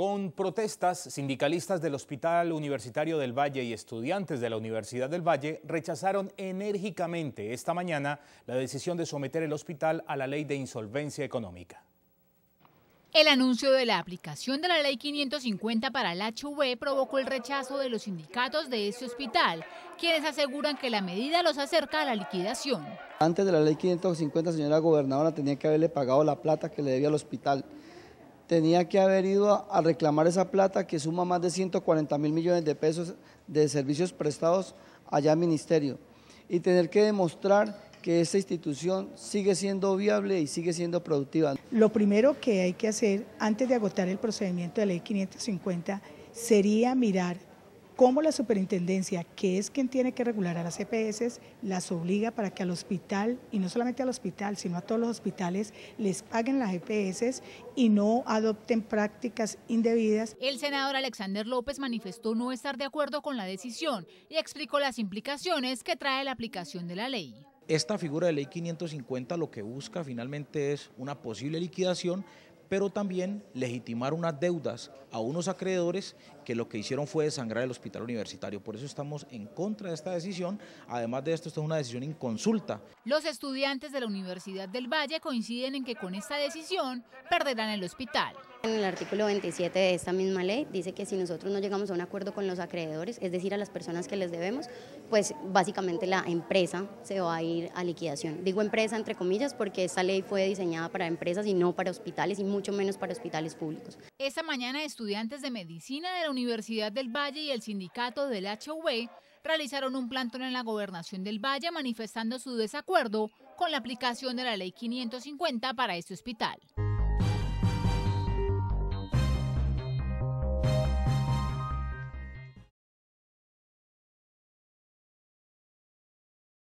Con protestas, sindicalistas del Hospital Universitario del Valle y estudiantes de la Universidad del Valle rechazaron enérgicamente esta mañana la decisión de someter el hospital a la ley de insolvencia económica. El anuncio de la aplicación de la Ley 550 para el HV provocó el rechazo de los sindicatos de este hospital, quienes aseguran que la medida los acerca a la liquidación. Antes de la Ley 550, señora gobernadora, tenía que haberle pagado la plata que le debía al hospital tenía que haber ido a reclamar esa plata que suma más de 140 mil millones de pesos de servicios prestados allá al ministerio y tener que demostrar que esa institución sigue siendo viable y sigue siendo productiva. Lo primero que hay que hacer antes de agotar el procedimiento de la ley 550 sería mirar cómo la superintendencia, que es quien tiene que regular a las EPS, las obliga para que al hospital, y no solamente al hospital, sino a todos los hospitales, les paguen las EPS y no adopten prácticas indebidas. El senador Alexander López manifestó no estar de acuerdo con la decisión y explicó las implicaciones que trae la aplicación de la ley. Esta figura de ley 550 lo que busca finalmente es una posible liquidación pero también legitimar unas deudas a unos acreedores que lo que hicieron fue desangrar el hospital universitario. Por eso estamos en contra de esta decisión. Además de esto, esta es una decisión inconsulta. Los estudiantes de la Universidad del Valle coinciden en que con esta decisión perderán el hospital. En el artículo 27 de esta misma ley dice que si nosotros no llegamos a un acuerdo con los acreedores, es decir, a las personas que les debemos, pues básicamente la empresa se va a ir a liquidación. Digo empresa entre comillas porque esta ley fue diseñada para empresas y no para hospitales y mucho menos para hospitales públicos. Esta mañana estudiantes de medicina de la Universidad del Valle y el sindicato del HUV realizaron un plantón en la gobernación del Valle manifestando su desacuerdo con la aplicación de la ley 550 para este hospital.